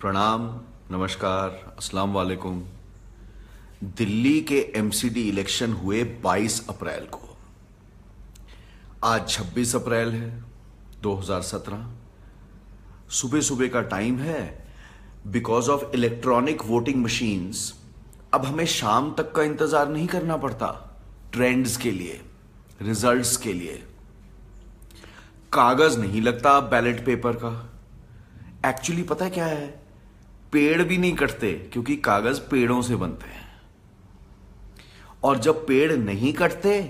प्रणाम नमस्कार अस्सलाम वालेकुम दिल्ली के एमसीडी इलेक्शन हुए 22 अप्रैल को आज 26 अप्रैल है 2017 सुबह सुबह का टाइम है because of electronic voting machines अब हमें शाम तक का इंतजार नहीं करना पड़ता ट्रेंड्स के लिए रिजल्ट्स के लिए कागज नहीं लगता बैलेट पेपर का एक्चुअली पता है क्या है पेड़ भी नहीं कटते क्योंकि कागज पेड़ों से बनते हैं और जब पेड़ नहीं कटते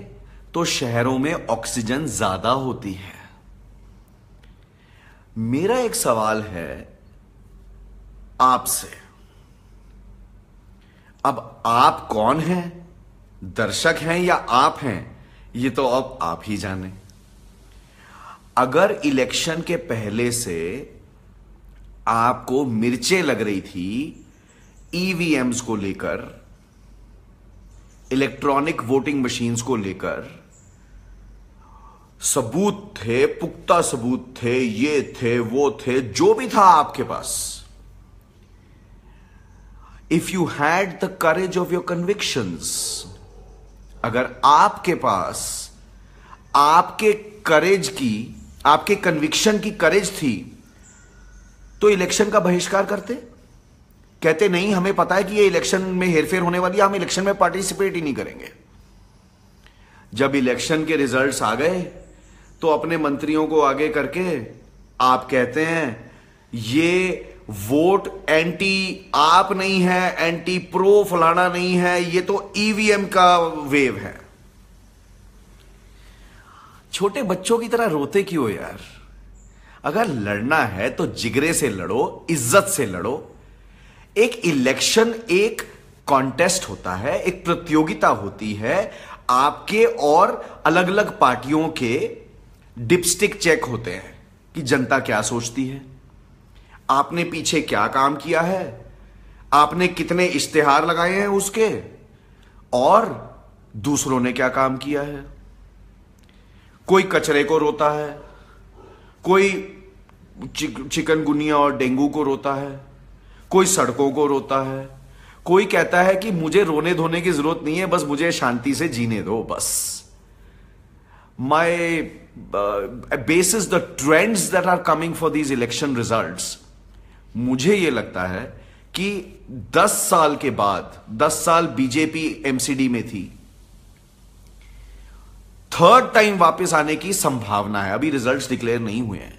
तो शहरों में ऑक्सीजन ज्यादा होती है मेरा एक सवाल है आपसे अब आप कौन हैं दर्शक हैं या आप हैं ये तो अब आप ही जाने अगर इलेक्शन के पहले से आपको मिर्चे लग रही थी ईवीएम्स e को लेकर इलेक्ट्रॉनिक वोटिंग मशीन्स को लेकर सबूत थे पुख्ता सबूत थे ये थे वो थे जो भी था आपके पास if you had the courage of your convictions अगर आपके पास आपके करेज की आपके कन्विक्शन की करेज थी तो इलेक्शन का बहिष्कार करते कहते नहीं हमें पता है कि ये इलेक्शन में हेरफेर होने वाली है हम इलेक्शन में पार्टिसिपेट ही नहीं करेंगे जब इलेक्शन के रिजल्ट्स आ गए तो अपने मंत्रियों को आगे करके आप कहते हैं ये वोट एंटी आप नहीं है एंटी प्रो फलाना नहीं है ये तो ईवीएम e का वेव है छोटे बच्चों की तरह रोते क्यों यार अगर लड़ना है तो जिगरे से लड़ो इज्जत से लड़ो एक इलेक्शन एक कॉन्टेस्ट होता है एक प्रतियोगिता होती है आपके और अलग अलग पार्टियों के डिपस्टिक चेक होते हैं कि जनता क्या सोचती है आपने पीछे क्या काम किया है आपने कितने इश्तेहार लगाए हैं उसके और दूसरों ने क्या काम किया है कोई कचरे को रोता है कोई चिकनगुनिया और डेंगू को रोता है कोई सड़कों को रोता है कोई कहता है कि मुझे रोने धोने की जरूरत नहीं है बस मुझे शांति से जीने दो बस my basis the trends that are coming for these election result मुझे यह लगता है कि 10 साल के बाद 10 साल बीजेपी एमसीडी में थी थर्ड टाइम वापस आने की संभावना है अभी रिजल्ट्स डिक्लेयर नहीं हुए हैं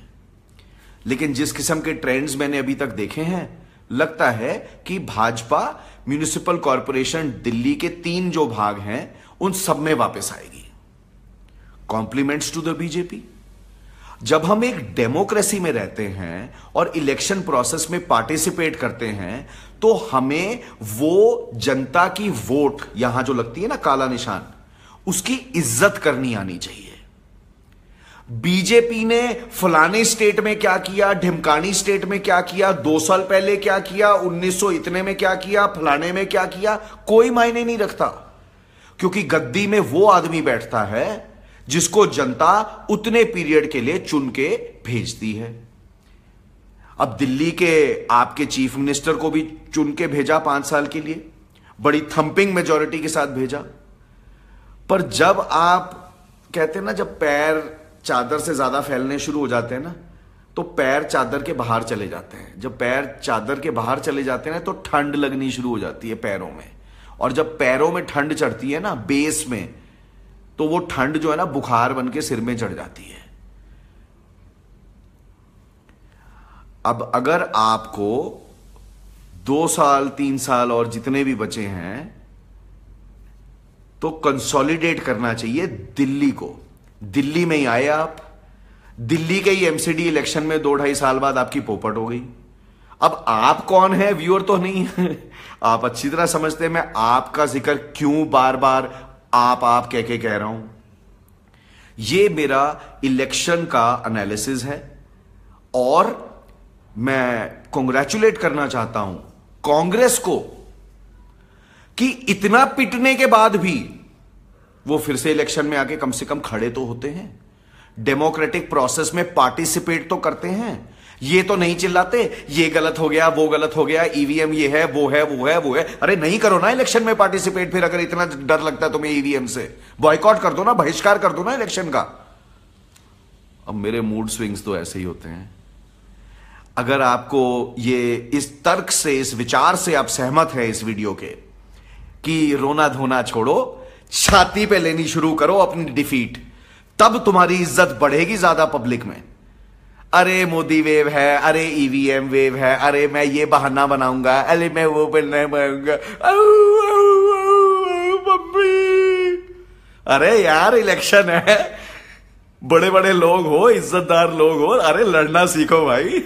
लेकिन जिस किस्म के ट्रेंड्स मैंने अभी तक देखे हैं लगता है कि भाजपा म्यूनिसिपल कॉरपोरेशन दिल्ली के तीन जो भाग हैं उन सब में वापस आएगी कॉम्प्लीमेंट्स टू द बीजेपी जब हम एक डेमोक्रेसी में रहते हैं और इलेक्शन प्रोसेस में पार्टिसिपेट करते हैं तो हमें वो जनता की वोट यहां जो लगती है ना काला निशान उसकी इज्जत करनी आनी चाहिए बीजेपी ने फलाने स्टेट में क्या किया ढिमकानी स्टेट में क्या किया दो साल पहले क्या किया 1900 इतने में क्या किया फलाने में क्या किया कोई मायने नहीं रखता क्योंकि गद्दी में वो आदमी बैठता है जिसको जनता उतने पीरियड के लिए चुन के भेजती है अब दिल्ली के आपके चीफ मिनिस्टर को भी चुन के भेजा पांच साल के लिए बड़ी थंपिंग मेजोरिटी के साथ भेजा पर जब आप कहते हैं ना जब पैर चादर से ज़्यादा फैलने शुरू हो जाते हैं ना तो पैर चादर के बाहर चले जाते हैं जब पैर चादर के बाहर चले जाते हैं ना तो ठंड लगनी शुरू हो जाती है पैरों में और जब पैरों में ठंड चढ़ती है ना बेस में तो वो ठंड जो है ना बुखार बन के सिर में चढ़ जाती है अब अगर आपको दो साल तीन साल और जितने भी बचे हैं तो कंसोलिडेट करना चाहिए दिल्ली को दिल्ली में ही आए आप दिल्ली के ही एमसीडी इलेक्शन में दो ढाई साल बाद आपकी पोपट हो गई अब आप कौन है व्यूअर तो नहीं है आप अच्छी तरह समझते हैं मैं आपका जिक्र क्यों बार बार आप आप कह के कह रहा हूं ये मेरा इलेक्शन का एनालिसिस है और मैं कॉन्ग्रेचुलेट करना चाहता हूं कांग्रेस को कि इतना पिटने के बाद भी वो फिर से इलेक्शन में आके कम से कम खड़े तो होते हैं डेमोक्रेटिक प्रोसेस में पार्टिसिपेट तो करते हैं ये तो नहीं चिल्लाते ये गलत हो गया वो गलत हो गया ईवीएम e ये है वो है वो है वो है अरे नहीं करो ना इलेक्शन में पार्टिसिपेट फिर अगर इतना डर लगता है तुम्हें ईवीएम e से बॉयकॉट कर दो ना बहिष्कार कर दो ना इलेक्शन का अब मेरे मूड स्विंग्स तो ऐसे ही होते हैं अगर आपको ये इस तर्क से इस विचार से आप सहमत हैं इस वीडियो के कि रोना धोना छोड़ो छाती पे लेनी शुरू करो अपनी डिफीट तब तुम्हारी इज्जत बढ़ेगी ज्यादा पब्लिक में अरे मोदी वेव है अरे ईवीएम e वेव है अरे मैं ये बहाना बनाऊंगा अरे मैं वो बनना बनाऊंगा अरे यार इलेक्शन है बड़े बड़े लोग हो इज्जतदार लोग हो अरे लड़ना सीखो भाई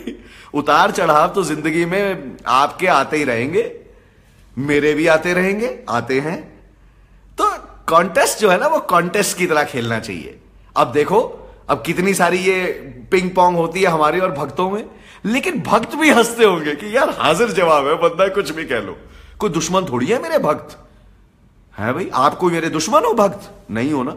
उतार चढ़ाव तो जिंदगी में आपके आते ही रहेंगे मेरे भी आते रहेंगे आते हैं तो कॉन्टेस्ट जो है ना वो कॉन्टेस्ट की तरह खेलना चाहिए अब देखो अब कितनी सारी ये पिंग पोंग होती है हमारे और भक्तों में लेकिन भक्त भी हंसते होंगे कि यार हाजिर जवाब है बंदा कुछ भी कह लो कोई दुश्मन थोड़ी है मेरे भक्त है भाई आप कोई मेरे दुश्मन हो भक्त नहीं हो ना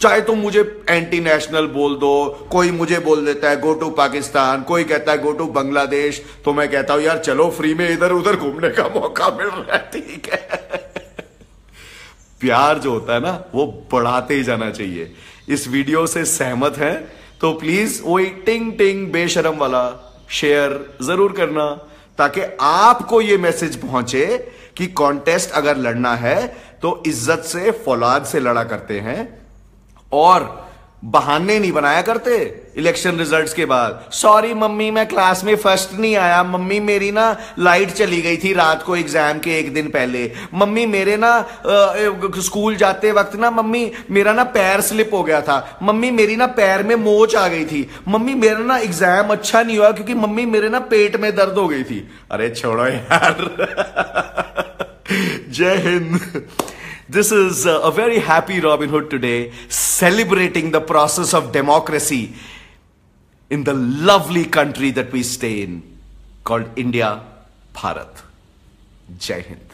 चाहे तुम तो मुझे एंटी नेशनल बोल दो कोई मुझे बोल देता है गो टू पाकिस्तान कोई कहता है गो टू बांग्लादेश तो मैं कहता हूं यार चलो फ्री में इधर उधर घूमने का मौका मिल रहा है ठीक है प्यार जो होता है ना वो बढ़ाते ही जाना चाहिए इस वीडियो से सहमत है तो प्लीज वो टिंग टिंग बेशरम वाला शेयर जरूर करना ताकि आपको ये मैसेज पहुंचे कि कॉन्टेस्ट अगर लड़ना है तो इज्जत से फौलाद से लड़ा करते हैं और बहाने नहीं बनाया करते इलेक्शन रिजल्ट्स के बाद सॉरी मम्मी मैं क्लास में फर्स्ट नहीं आया मम्मी मेरी ना लाइट चली गई थी रात को एग्जाम के एक दिन पहले मम्मी मेरे ना स्कूल जाते वक्त ना मम्मी मेरा ना पैर स्लिप हो गया था मम्मी मेरी ना पैर में मोच आ गई थी मम्मी मेरा ना एग्जाम अच्छा नहीं हुआ क्योंकि मम्मी मेरे ना पेट में दर्द हो गई थी अरे छोड़ो यार जय Hind This is uh, a very happy Robin Hood today, celebrating the process of democracy in the lovely country that we stay in called India, Bharat. Jai Hind.